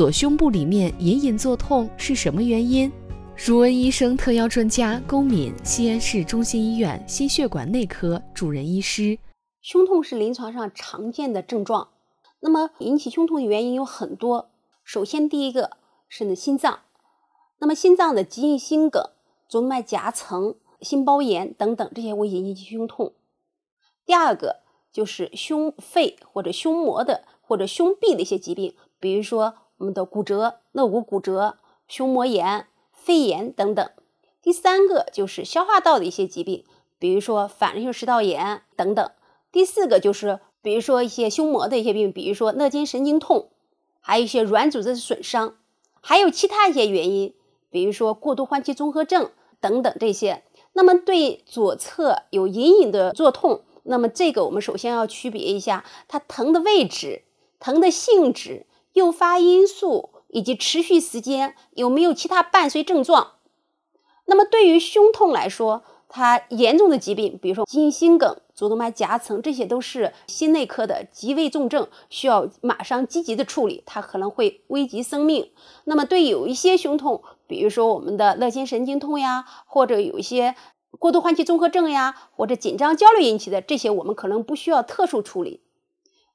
左胸部里面隐隐作痛是什么原因？如恩医生特邀专家龚敏，西安市中心医院心血管内科主任医师。胸痛是临床上常见的症状，那么引起胸痛的原因有很多。首先，第一个是呢心脏，那么心脏的急性心梗、左脉夹层、心包炎等等这些会引起胸痛。第二个就是胸肺或者胸膜的或者胸壁的一些疾病，比如说。我们的骨折、肋骨骨折、胸膜炎、肺炎等等。第三个就是消化道的一些疾病，比如说反流性食道炎等等。第四个就是，比如说一些胸膜的一些病，比如说肋间神经痛，还有一些软组织损伤，还有其他一些原因，比如说过度换气综合症等等这些。那么对左侧有隐隐的作痛，那么这个我们首先要区别一下它疼的位置、疼的性质。诱发因素以及持续时间有没有其他伴随症状？那么对于胸痛来说，它严重的疾病，比如说心心梗、主动脉夹层，这些都是心内科的急危重症，需要马上积极的处理，它可能会危及生命。那么对有一些胸痛，比如说我们的肋间神经痛呀，或者有一些过度换气综合症呀，或者紧张焦虑引起的这些，我们可能不需要特殊处理。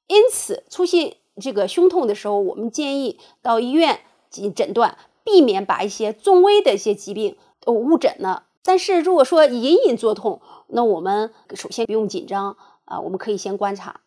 因此出现。这个胸痛的时候，我们建议到医院诊诊断，避免把一些重危的一些疾病都误诊了。但是如果说隐隐作痛，那我们首先不用紧张啊，我们可以先观察。